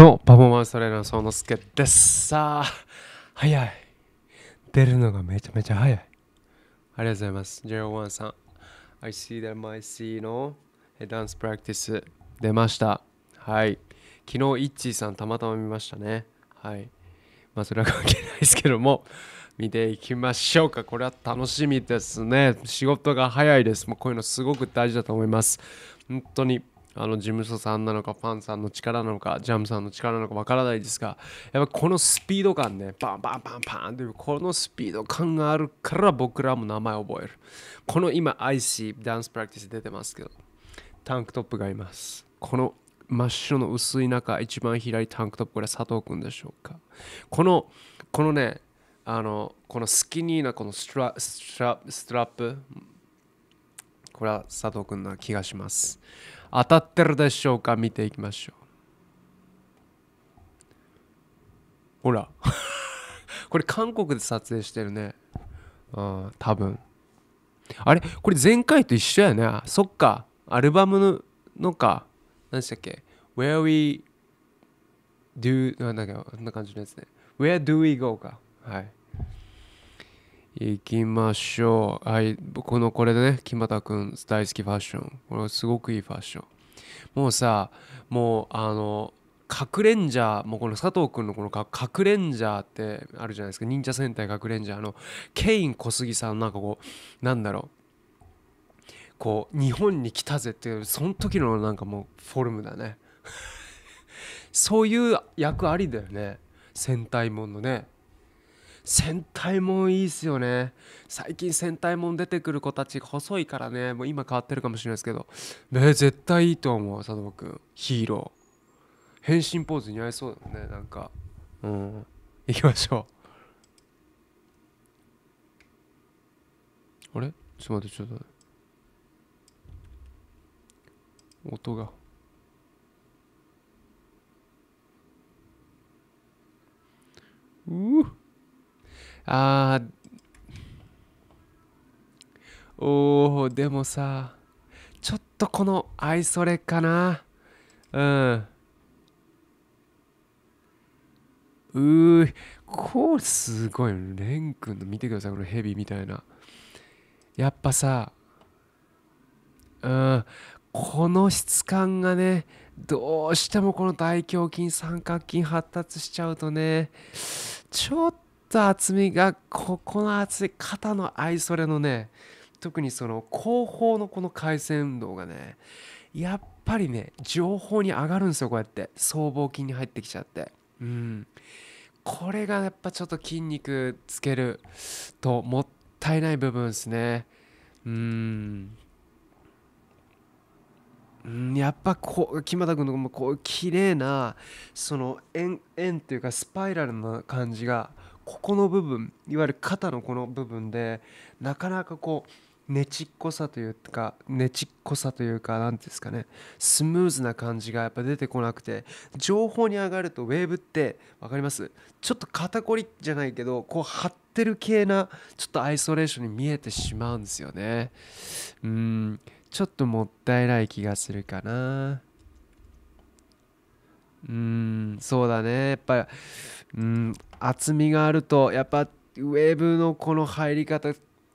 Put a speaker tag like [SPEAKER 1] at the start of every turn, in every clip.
[SPEAKER 1] のパフォーマンストレーナー総之助です。さあ、早い。出るのがめちゃめちゃ早い。ありがとうございます。JO1 さん、I see t h e m I see のダンスプラクティス出ました。はい。昨日、イッチーさんたまたま見ましたね。はい。まあ、それは関係ないですけども、見ていきましょうか。これは楽しみですね。仕事が早いです。もうこういうのすごく大事だと思います。本当に。あの事務所さんなのかファンさんの力なのかジャムさんの力なのかわからないですがやっぱこのスピード感ねバンバンバンバンというこのスピード感があるから僕らも名前覚えるこの今 IC ダンスプラクティス出てますけどタンクトップがいますこの真っ白の薄い中一番左タンクトップこれ佐藤君でしょうかこのこのねあのこのスキニーなこのストラストラップこれは佐藤君な気がします。当たってるでしょうか見ていきましょう。ほら。これ韓国で撮影してるね。うん、多分。あれこれ前回と一緒やね。そっか。アルバムのか。何でしたっけ ?Where we do なんんな感じのやつね。Where do we go か。はい。いきましょう。はい、このこれでね、木俣くん大好きファッション。これすごくいいファッション。もうさ、もうあの、かくれんじゃもうこの佐藤君のこのかくれんじゃってあるじゃないですか忍者戦隊かくれんじゃのケイン小杉さんなんかこうなんだろうこう日本に来たぜっていうその時のなんかもうフォルムだね そういう役ありだよね戦隊もんのね戦隊もんいいっすよね最近戦隊もん出てくる子たち細いからねもう今変わってるかもしれないですけど、ね、絶対いいと思う佐藤君ヒーロー変身ポーズ似合いそうだねなんかうん行きましょうあれちょっと待ってちょっと音がううああおおでもさちょっとこの愛それかなうんうーこうすごいレン君の見てくださいこのヘビみたいなやっぱさうんこの質感がねどうしてもこの大胸筋三角筋発達しちゃうとねちょっとっ厚みがここの厚い肩の愛それのね特にその後方のこの回線運動がねやっぱりね情報に上がるんですよこうやって僧帽筋に入ってきちゃってうんこれがやっぱちょっと筋肉つけるともったいない部分ですねうんやっぱこう木俣君のこう綺麗なその円円っていうかスパイラルな感じがここの部分いわゆる肩のこの部分でなかなかこうねちっこさというかねちっこさというか何ですかねスムーズな感じがやっぱ出てこなくて情報に上がるとウェーブって分かりますちょっと肩こりじゃないけどこう張ってる系なちょっとアイソレーションに見えてしまうんですよねうんちょっともったいない気がするかなうんそうだねやっぱうん厚みがあるとやっぱウェーブのこの入り方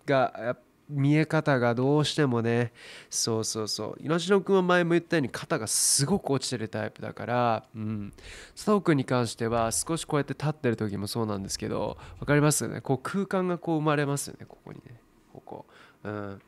[SPEAKER 1] が見え方がどうしてもねそうそうそう猪野君は前も言ったように肩がすごく落ちてるタイプだから、うん、佐藤君に関しては少しこうやって立ってる時もそうなんですけど分かりますよねこう空間がこう生まれますよねここにねここ。うん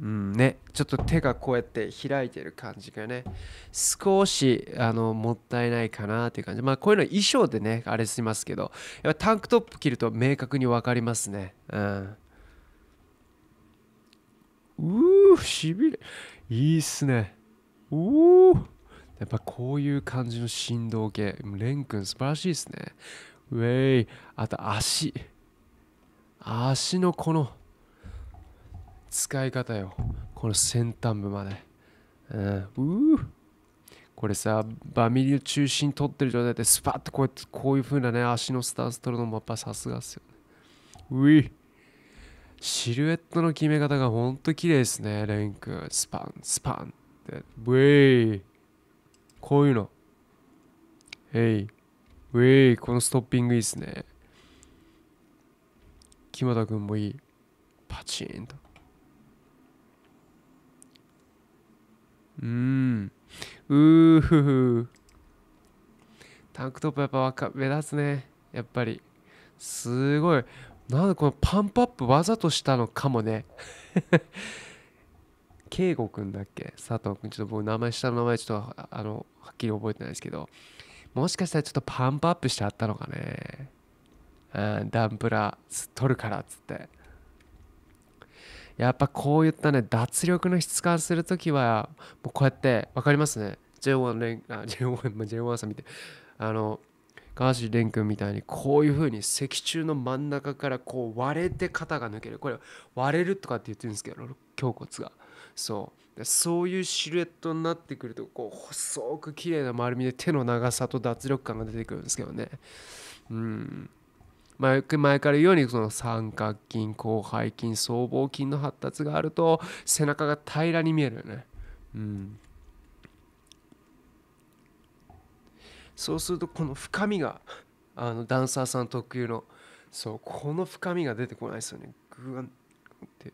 [SPEAKER 1] うんね、ちょっと手がこうやって開いてる感じがね少しあのもったいないかなっていう感じまあこういうの衣装でねあれしますけどやっぱタンクトップ着ると明確に分かりますねうんうーしびれいいっすねうーやっぱこういう感じの振動系レン君素晴らしいですねウェイあと足足のこの使い方よこの先端部までうんうこれさバミリを中心に取ってる状態でスパッとこうやってこういう風なね足のスタンス取るのもやっぱさすがっすよねういシルエットの決め方がほんと綺麗ですねレンクスパンスパンってウェイこういうのえいウェイこのストッピングいいっすね木本君もいいパチンとうん。うーふふ。タンクトップやっぱか目立つね。やっぱり。すごい。なんでこのパンプアップわざとしたのかもね。圭 吾んだっけ佐藤君ちょっと僕名前下の名前ちょっとあのはっきり覚えてないですけどもしかしたらちょっとパンプアップしてあったのかねうんダンプラ取るからっつってやっぱこういったね脱力の質感するときはもうこうやって分かりますね J1 あ J1 まあ J1 さん見てあの川尻蓮君みたいにこういう風に脊柱の真ん中からこう割れて肩が抜けるこれ割れるとかって言ってるんですけど胸骨がそうそういうシルエットになってくるとこう細く綺麗な丸みで手の長さと脱力感が出てくるんですけどねうん前前から言うようにその三角筋広背筋僧帽筋の発達があると背中が平らに見えるよね。うんそうするとこの深みがあのダンサーさん特有のそうこの深みが出てこないですよねグワンって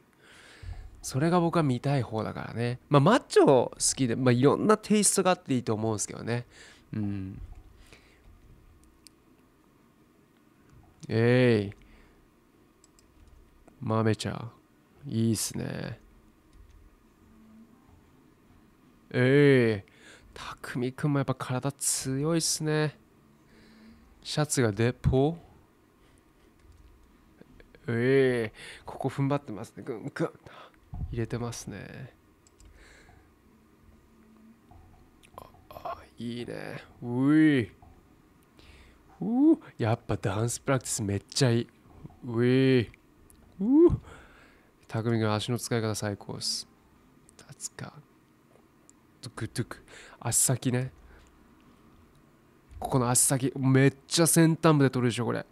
[SPEAKER 1] それが僕は見たい方だからねまあマッチョ好きで、まあ、いろんなテイストがあっていいと思うんですけどねうんえい。豆茶。いいっすね。ええたくみくんもやっぱ体強いっすね。シャツがデポええここ踏ん張ってますね。ぐんぐん。入れてますね。あ、あいいね。うい。うやっぱダンスプラクティスめっちゃいい。うえうぅ。匠が足の使い方最高です。つか。グッドク。足先ね。ここの足先。めっちゃ先端部で取るでしょ、これ。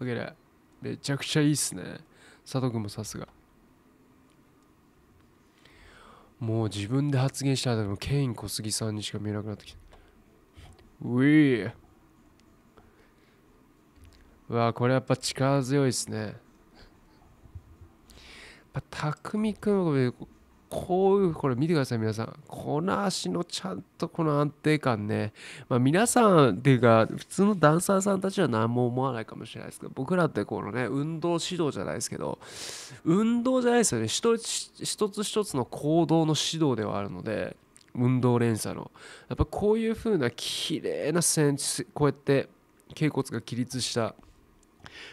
[SPEAKER 1] OK めちゃくちゃいいっすね。佐藤君もさすが。もう自分で発言したらもケイン小杉さんにしか見えなくなってきた。うえー。うわこれやっぱ力強いですね。やっぱ匠くんこういう、これ見てください、皆さん。この足のちゃんとこの安定感ね。まあ皆さんっていうか、普通のダンサーさんたちは何も思わないかもしれないですけど、僕らってこのね、運動指導じゃないですけど、運動じゃないですよね。一つ一つ一つの行動の指導ではあるので、運動連鎖の。やっぱこういう風な綺麗な線、こうやって、頸骨が起立した。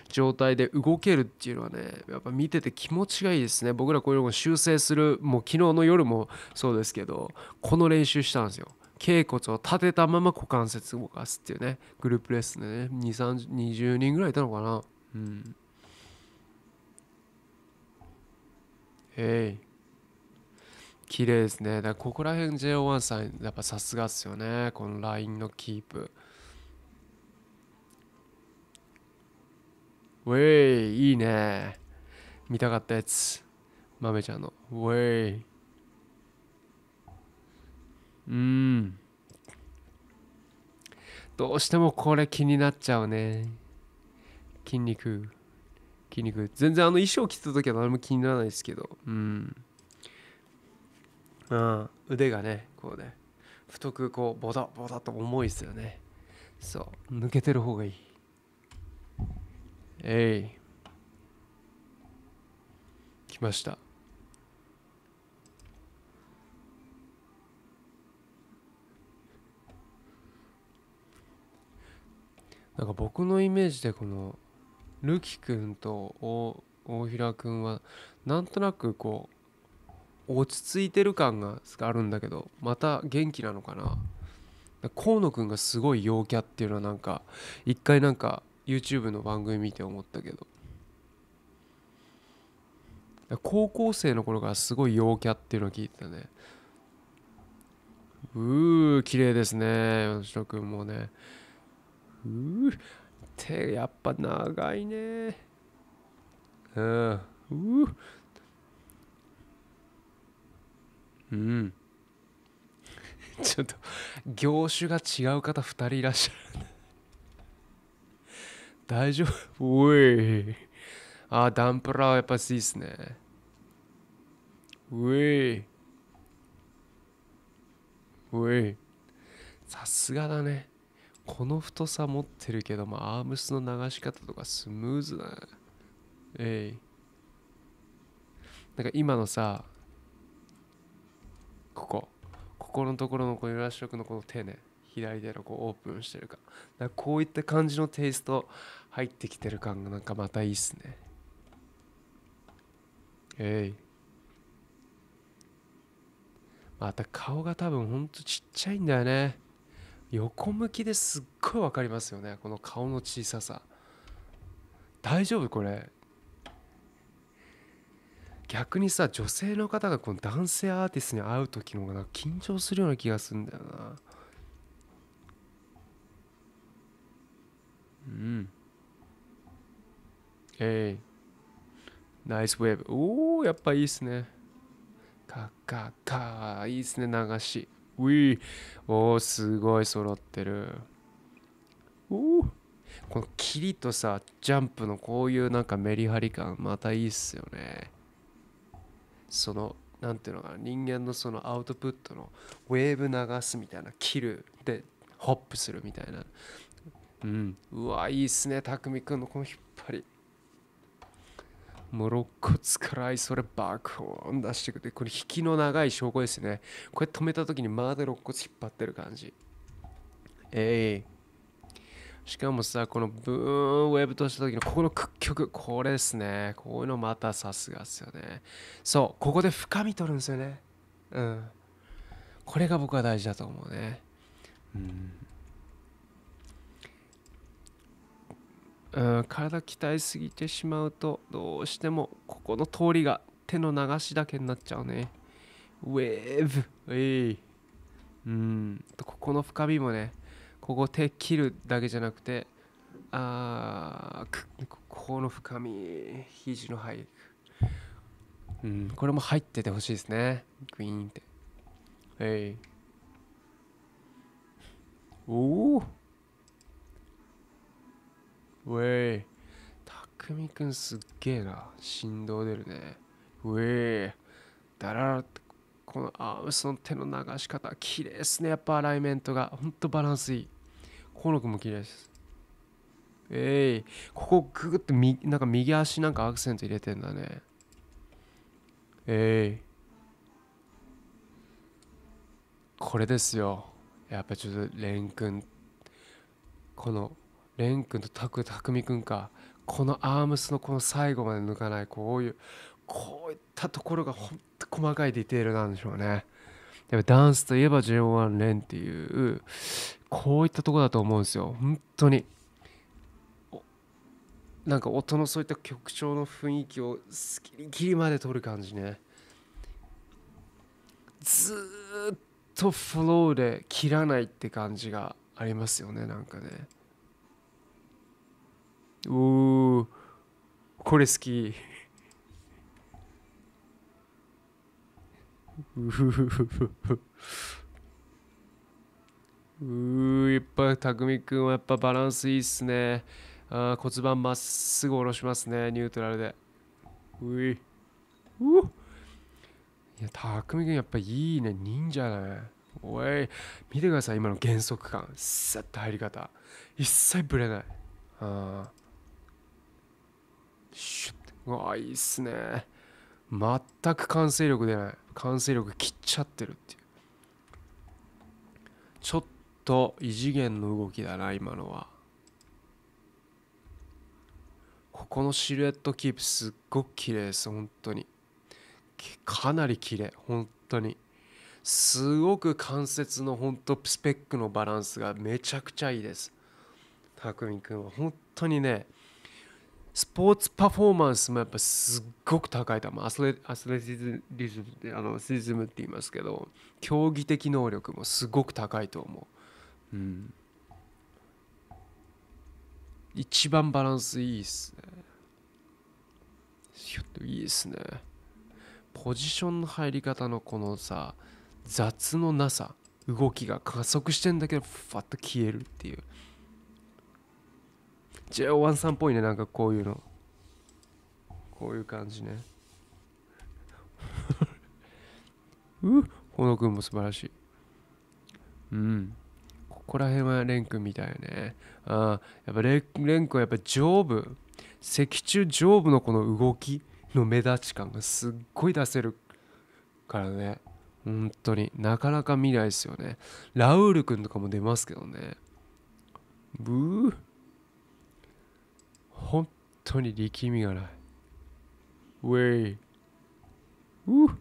[SPEAKER 1] 状態で動けるっていうのはねやっぱ見てて気持ちがいいですね僕らこういうのを修正するもう昨日の夜もそうですけどこの練習したんですよ頸骨を立てたまま股関節動かすっていうねグループレッスンでね20人ぐらいいたのかなうんえい綺麗ですねだからここら辺 JO1 さんやっぱさすがっすよねこのラインのキープウェイいいね見たかったやつ豆ちゃんのウェイうんどうしてもこれ気になっちゃうね筋肉筋肉全然あの衣装着てた時は何も気にならないですけどうんああ腕がねこうね太くこうボタボタと重いですよねそう抜けてる方がいいえい来ましたなんか僕のイメージでこのるきくんと大大平くんはなんとなくこう落ち着いてる感があるんだけどまた元気なのかな河野くんがすごい陽キャっていうのはなんか一回なんか YouTube の番組見て思ったけど高校生の頃からすごい陽キャっていうのを聞いてたねうー綺麗ですね吉野君もねうー手やっぱ長いねうんうーうん ちょっと業種が違う方2人いらっしゃる大丈夫おい。あ、ダンプラはやっぱ好きですね。おい。おい。さすがだね。この太さ持ってるけども、アームスの流し方とかスムーズだね。えい。なんか今のさ、ここ。ここのところのこのイラストのこの手ね。左手のこうオープンしてるかかこういった感じのテイスト入ってきてる感がなんかまたいいっすねえいまた顔が多分ほんとちっちゃいんだよね横向きですっごい分かりますよねこの顔の小ささ大丈夫これ逆にさ女性の方がこの男性アーティストに会う時の方が緊張するような気がするんだよな Mm. ナイスウェーブ。おお、やっぱいいっすね。かかか、いいっすね、流し。うい。おお、すごい揃ってる。おお。この切りとさ、ジャンプのこういうなんかメリハリ感、またいいっすよね。その、なんていうのかな、人間のそのアウトプットのウェーブ流すみたいな、切るで、ホップするみたいな。うん、うわいいっすね匠くんのこの引っ張りもろっこつからいそれ爆音出してくてこれ引きの長い証拠ですねこれ止めた時にまだ肋骨引っ張ってる感じえい、しかもさ、このブーンウェブとした時のここの屈曲、これですね。こういうのまたさすがっすよね。そう、ここで深み取るんですよね。うん。これが僕は大事だと思うね。うん。うん体鍛えすぎてしまうとどうしてもここの通りが手の流しだけになっちゃうねウェーブえいうんとここの深みもねここ手切るだけじゃなくてあーここの深み肘の入る。うん、これも入っててほしいですね。グイーンって。えい。おおウェイ。たくみくんすっげえな。振動出るね。ウェイ。だらラって、このアームスの手の流し方、綺麗ですね。やっぱアライメントが。ほんとバランスいい。コロクも綺麗です。えい、ここググってみなんか右足なんかアクセント入れてんだね。えい。これですよ。やっぱちょっとレン君、このレン君とタク匠君かこのアームスのこの最後まで抜かないこういうこういったところが本当細かいディテールなんでしょうねやっぱダンスといえば JO1 レンっていうこういったとこだと思うんですよ本当になんか音のそういった曲調の雰囲気をギリギリまで取る感じねずっとフローで切らないって感じがありますよねなんかねおお、これ好き。うふふふうー、やっぱ、たくみくんはやっぱバランスいいっすね。あ骨盤まっすぐ下ろしますね、ニュートラルで。ういう。いや、たくみくんやっぱいいね、忍者だね。おい、見てください、今の減速感。さっと入り方。一切ぶれない。ああ。シュッてうわいいっすね全く完成力出ない完成力切っちゃってるっていうちょっと異次元の動きだな今のはここのシルエットキープすっごく綺麗です本当にかなり綺麗本当にすごく関節の本当スペックのバランスがめちゃくちゃいいです匠くんは本当にねスポーツパフォーマンスもやっぱすっごく高い球アスレアスレリズムあのリズムって言いますけど競技的能力もすごく高いと思う、うん、一番バランスいいっすねちょっといいっすねポジションの入り方のこのさ雑のなさ動きが加速してんだけどふわっと消えるっていう JO1 さんっぽいねなんかこういうのこういう感じね うほのくんも素晴らしいうんここら辺はレン君みたいねあやっぱレレン君はやっぱ上部脊柱上部のこの動きの目立ち感がすっごい出せるからね本当になかなか見ないですよねラウール君とかも出ますけどねブー当に力みがない。ウェイ。うま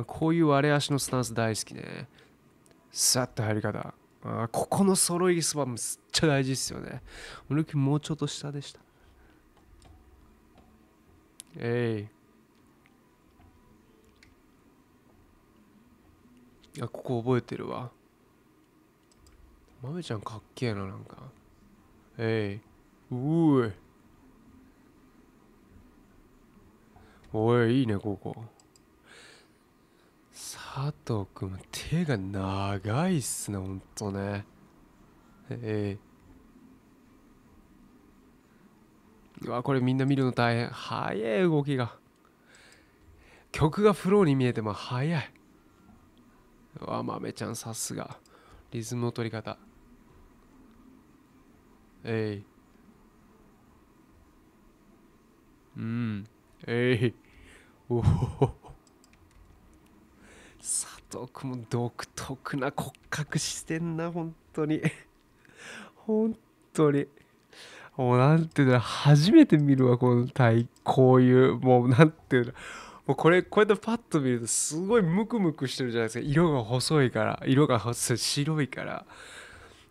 [SPEAKER 1] あ、こういう割れ足のスタンス大好きね。さっと入り方。あここの揃いすばめっちゃ大事ですよね。俺もうちょっと下でした。えい。あ、ここ覚えてるわ。まめちゃんかっけえな、なんか。えい。うーい。おい、いいね、ここ。佐藤君手が長いっすね、ほんとね。ええー。うわ、これみんな見るの大変。早い動きが。曲がフローに見えても早い。うわ、豆ちゃん、さすが。リズムの取り方。ええー。うん。ええー。おお佐藤君も独特な骨格してんな本当に本当にもうなんていうの初めて見るわこの体こういうもうなんていうのもうこれこうやってパッと見るとすごいムクムクしてるじゃないですか色が細いから色が細い白いから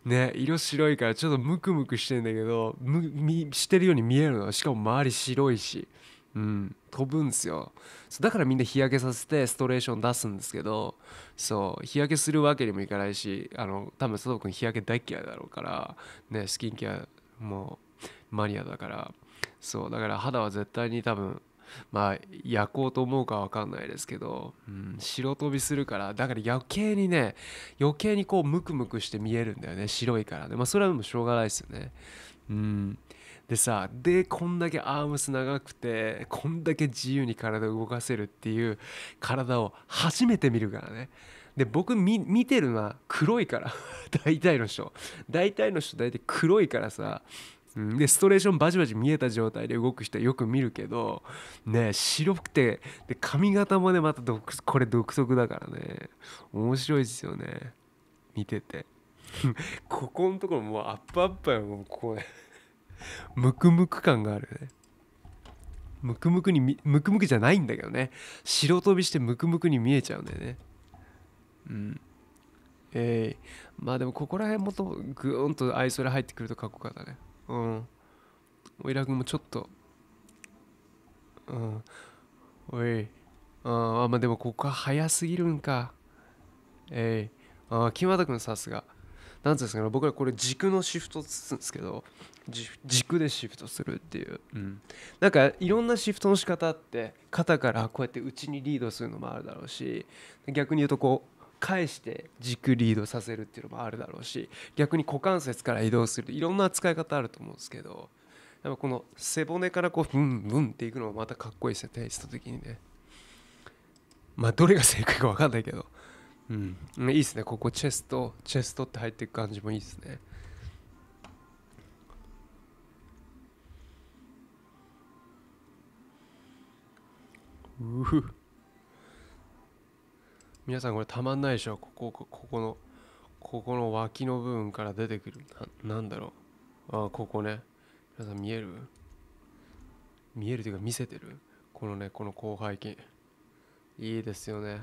[SPEAKER 1] ね色白いからちょっとムクムクしてんだけどむみしてるように見えるのしかも周り白いしうん、飛ぶんすよだからみんな日焼けさせてストレーション出すんですけどそう日焼けするわけにもいかないしあの多分佐藤君日焼け大嫌いだろうから、ね、スキンケアもマニアだからそうだから肌は絶対に多分まあ焼こうと思うか分かんないですけど、うん、白飛びするからだから余計にね余計にこうムクムクして見えるんだよね白いからねまあそれはでもしょうがないですよねうんでさでこんだけアームス長くてこんだけ自由に体を動かせるっていう体を初めて見るからねで僕見てるのは黒いから 大体の人大体の人大体黒いからさでストレーションバチバチ見えた状態で動く人はよく見るけどね白くてで髪型もねまたこれ独特だからね面白いですよね見てて ここのところもうアップアップやもうここムクムク感があるねムクムクにムクムクじゃないんだけどね白飛びしてムクムクに見えちゃうんだよねうんええー、まあでもここら辺もとグーンとアイソレ入ってくるとかっこよかったねうんおいらくもちょっとうんおいああまあでもここは早すぎるんかええー、ああ木俣君さすがなんですかね僕らこれ軸のシフトつつんですけど軸でシフトするっていう、うん、なんかいろんなシフトの仕方って肩からこうやって内にリードするのもあるだろうし逆に言うとこう返して軸リードさせるっていうのもあるだろうし逆に股関節から移動するいろんな使い方あると思うんですけどやっぱこの背骨からこうブンブンっていくのもまたかっこいいですねテイスト的にねまあどれが正解か分かんないけどうん、いいですねここチェストチェストって入っていく感じもいいですねうふ皆さんこれたまんないでしょここここのここの脇の部分から出てくるななんだろうああここね皆さん見える見えるというか見せてるこのねこの広背筋いいですよね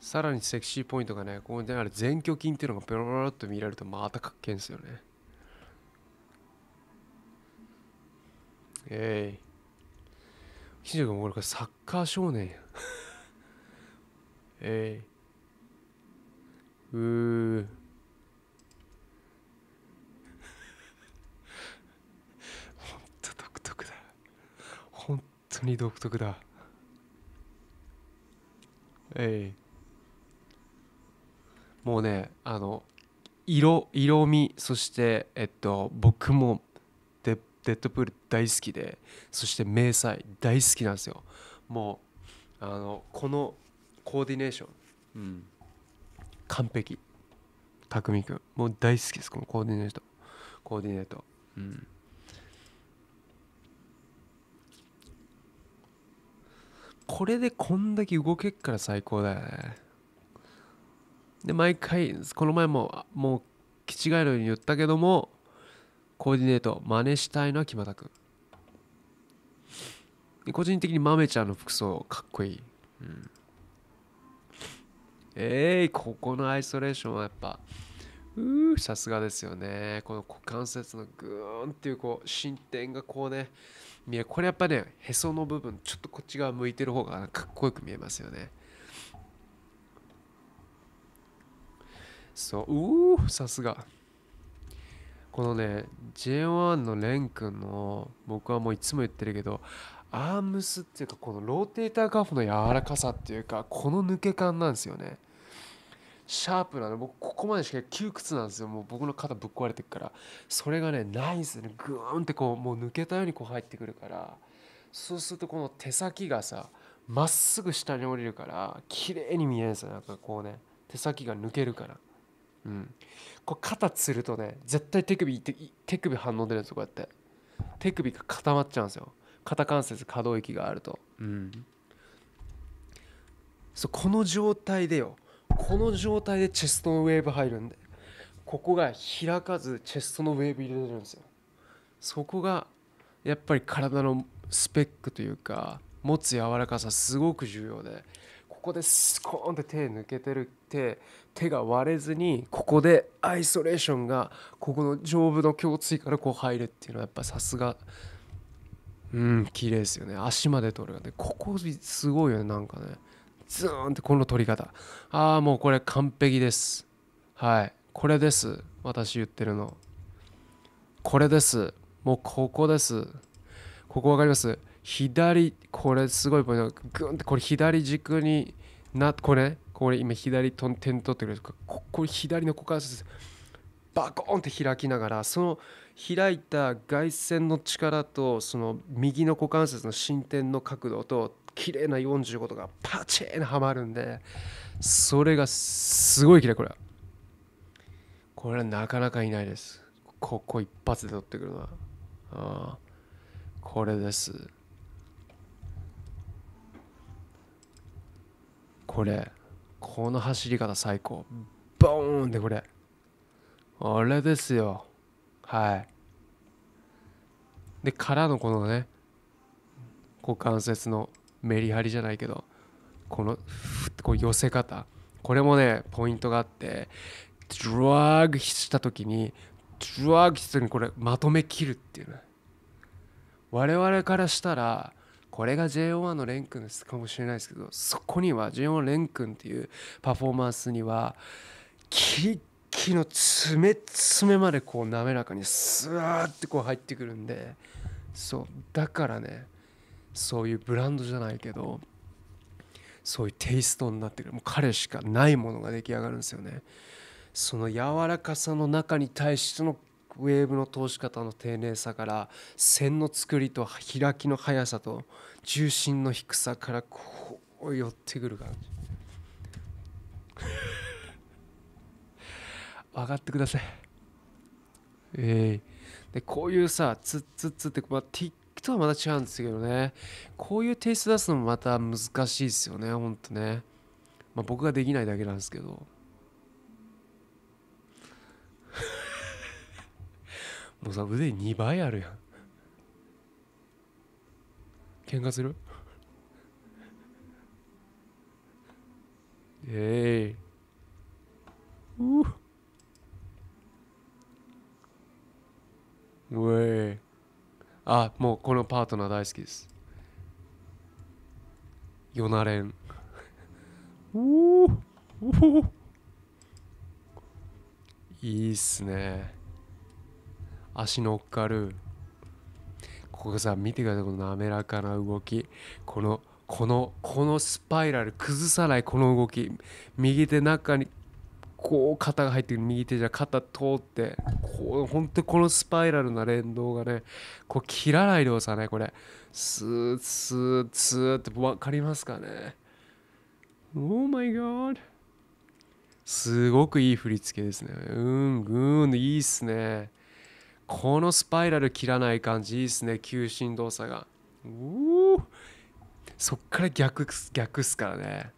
[SPEAKER 1] さらにセクシーポイントがねここにある全虚筋っていうのがペロペロっと見られるとまたかっけんすよねえいひじ君俺これサッカー少年や えいうーほんと独特だ本当に独特だえいもうねあの色色味そしてえっと僕もデデッドプール大好きでそして迷彩大好きなんですよもうあのこのコーディネーション、うん、完璧匠くんもう大好きですこのコーディネートコーディネートうんこれでこんだけ動けっから最高だよねで毎回この前ももう気違いのように言ったけどもコーディネート真似したいのは木又君個人的に豆ちゃんの服装かっこいい、うん、えー、ここのアイソレーションはやっぱうーさすがですよねこの股関節のグーンっていうこう進展がこうね見えこれやっぱねへその部分ちょっとこっち側向いてる方がかっこよく見えますよねそう、うおさすが。このね、J1 のレン君の、僕はもういつも言ってるけど、アームスっていうか、このローテーターカーフの柔らかさっていうか、この抜け感なんですよね。シャープなの、僕、ここまでしか窮屈なんですよ。もう僕の肩ぶっ壊れてるから。それがね、ナイスね、グーンってこう、もう抜けたようにこう入ってくるから、そうするとこの手先がさ、まっすぐ下に降りるから、綺麗に見えるんですよ。なんかこうね、手先が抜けるから。うん、こう肩つるとね絶対手首手首反応出るんですよこうやって手首が固まっちゃうんですよ肩関節可動域があると、うん、そうこの状態でよこの状態でチェストのウェーブ入るんでここが開かずチェストのウェーブ入れれるんですよそこがやっぱり体のスペックというか持つ柔らかさすごく重要でここでスコーンって手抜けてるって手が割れずにここでアイソレーションがここの上部の胸椎からこう入るっていうのはやっぱさすがうん綺麗ですよね足まで取るでここすごいよねなんかねズーンってこの取り方ああもうこれ完璧ですはいこれです私言ってるのこれですもうここですここ分かります左これすごいポイントグンってこれ左軸になこれこれ今左と点取ってくれるここれ左の股関節バコンって開きながらその開いた外線の力とその右の股関節の進展の角度と綺麗な45度がパチーンはまるんでそれがすごい綺麗これこれはなかなかいないですここ一発で取ってくるのはあこれですこれこの走り方最高ボーンでこれあれですよはいでからのこのね股関節のメリハリじゃないけどこのふってこう寄せ方これもねポイントがあってドラッグした時にドラッグした時にこれまとめきるっていうね我々からしたらこれが JO1 のレン君かもしれないですけどそこには JO1 レン君っていうパフォーマンスにはキリキの爪爪までこう滑らかにスーってこう入ってくるんでそうだからねそういうブランドじゃないけどそういうテイストになってくるもう彼しかないものが出来上がるんですよねその柔らかさの中に対してのウェーブの通し方の丁寧さから線の作りと開きの速さと重心の低さからこう寄ってくる感じ 上がってくださいえー、でこういうさツッツッツって、まあ、ティックとはまた違うんですけどねこういうテイスト出すのもまた難しいですよねほんとねまあ僕ができないだけなんですけどもうさ腕2倍あるやん喧嘩するええー、ううえあもうこのパートナー大好きですよなれんうおいいっすね足乗っかるここさ見てくださいこの滑らかな動きこのこのこのスパイラル崩さないこの動き右手中にこう肩が入ってくる右手じゃ肩通ってこう本当このスパイラルな連動がねこう切らないでくさねこれスーツーツーって分かりますかね Oh my god すごくいい振り付けですねうんぐーんいいっすねこのスパイラル切らない感じいいっすね急進動作がうそっから逆逆っすからね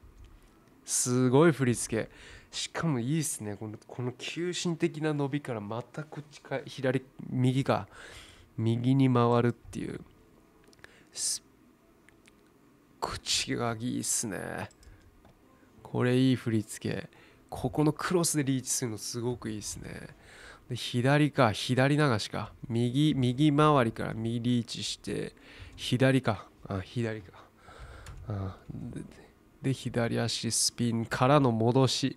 [SPEAKER 1] すごい振り付けしかもいいっすねこのこの急進的な伸びからまたこっちか左右か右に回るっていう口がいいっすねこれいい振り付けここのクロスでリーチするのすごくいいっすねで左か左流しか右右回りから右リーチして左かあ左かあで左足スピンからの戻し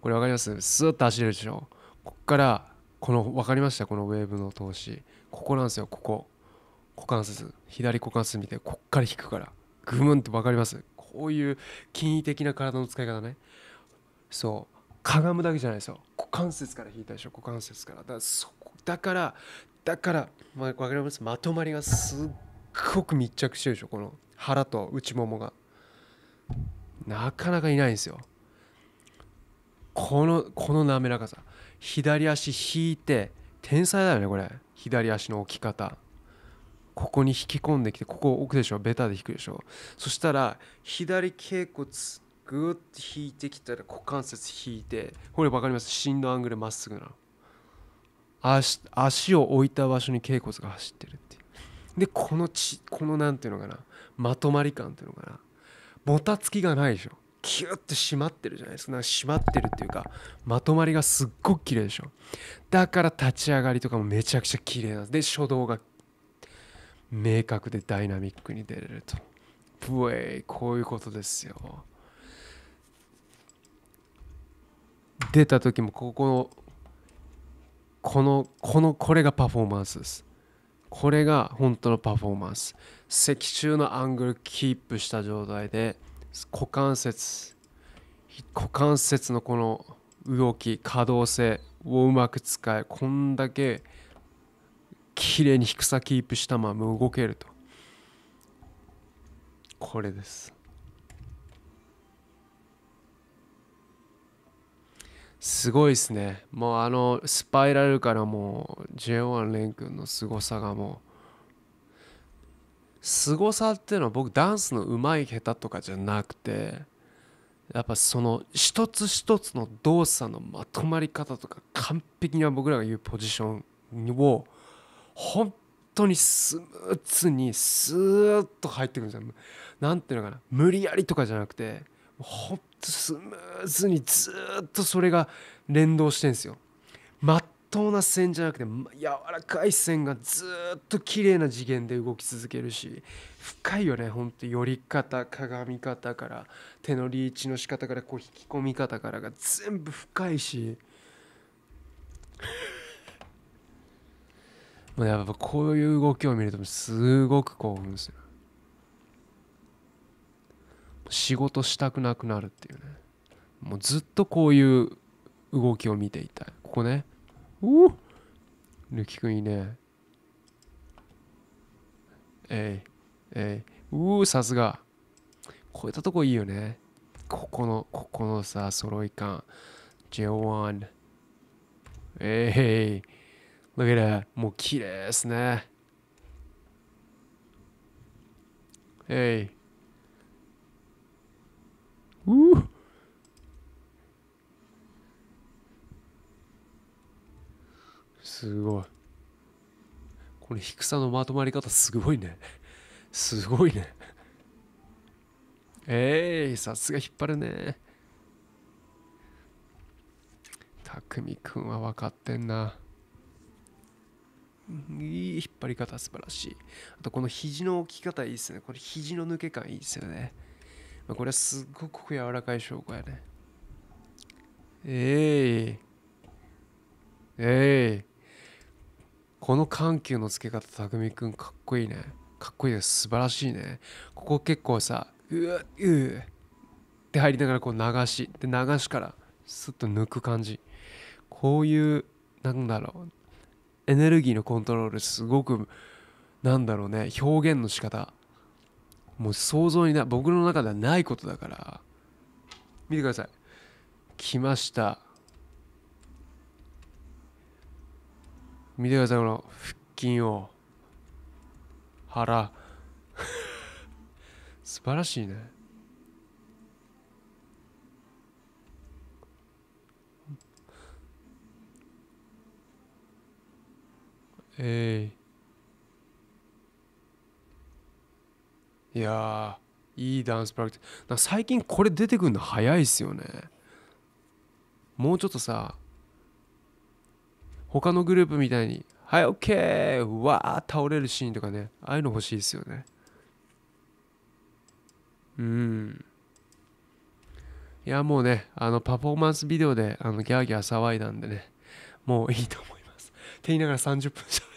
[SPEAKER 1] これ分かりますスーッと走れるでしょこっからこの分かりましたこのウェーブの投資ここなんですよここ股関節左股関節見てこっから引くからグムンって分かりますこういう筋一的な体の使い方ねそうかがむだけじゃないですよ股関節から引いたでしょ股関節からだからだからだから、まあ、分かりますまとまりがすっごく密着してるでしょこの腹と内ももがなかなかいないんですよこのこの滑らかさ左足引いて天才だよねこれ左足の置き方ここに引き込んできてここ置くでしょベタで引くでしょそしたら左脛骨グーッて引いてきたら股関節引いてこれ分かります芯のアングルまっすぐな足足を置いた場所に脛骨が走ってるっていうでこのちこの何ていうのかなまとまり感っていうのかなもたつきがないでしょキュッて締まってるじゃないですか締まってるっていうかまとまりがすっごく綺麗でしょだから立ち上がりとかもめちゃくちゃ綺麗なんですで初動が明確でダイナミックに出れるとブエイこういうことですよ出た時もこここのこのこれがパフォーマンスですこれが本当のパフォーマンス脊柱のアングルキープした状態で股関節股関節のこの動き可動性をうまく使いこんだけ綺麗に低さキープしたまま動けるとこれですすごいですね。もうあのスパイラルからもう J1 レン君の凄さがもう凄さっていうのは僕ダンスの上手い下手とかじゃなくてやっぱその一つ一つの動作のまとまり方とか完璧な僕らが言うポジションを本当にスムーズにスーッと入ってくるんですよ。なんていうのかな無理やりとかじゃなくて本とスムーズにずっとそれが連動してんですよ。まっとうな線じゃなくて柔らかい線がずっと綺麗な次元で動き続けるし深いよねほんと寄り方かがみ方から手のリーチの仕方からこう引き込み方からが全部深いし。やっぱこういう動きを見るとすごく興奮する。仕事したくなくなるっていうねもうずっとこういう動きを見ていたいここねおお抜きくんいいねえいえいうーさすがこういったとこいいよねここのここのさ揃い感 J1 えい、Look at that. もう綺麗ですね。Hey. うすごいこの低さのまとまり方すごいねすごいねえい、ー、さすが引っ張るねたくみくんは分かってんないい引っ張り方素晴らしいあとこの肘の置き方いいっすねこれ肘の抜け感いいっすよねまあ、これはすごく柔らかい証拠やね。えい、ー、えい、ー、この緩急のつけ方、匠くんかっこいいね。かっこいいです。素晴らしいね。ここ結構さ、うーうって入りながらこう流し、で流しからスッと抜く感じ。こういう、なんだろう、エネルギーのコントロール、すごく、なんだろうね、表現の仕方もう想像にな僕の中ではないことだから見てください来ました見てくださいこの腹筋を腹 素晴らしいねえー、いやいいダンスプラクティス最近これ出てくるの早いっすよねもうちょっとさ他のグループみたいに「はいオッケーうわー倒れるシーンとかねああいうの欲しいですよねうんいやもうねあのパフォーマンスビデオであのギャーギャー騒いだんでねもういいと思いますって言いながら30分しゃ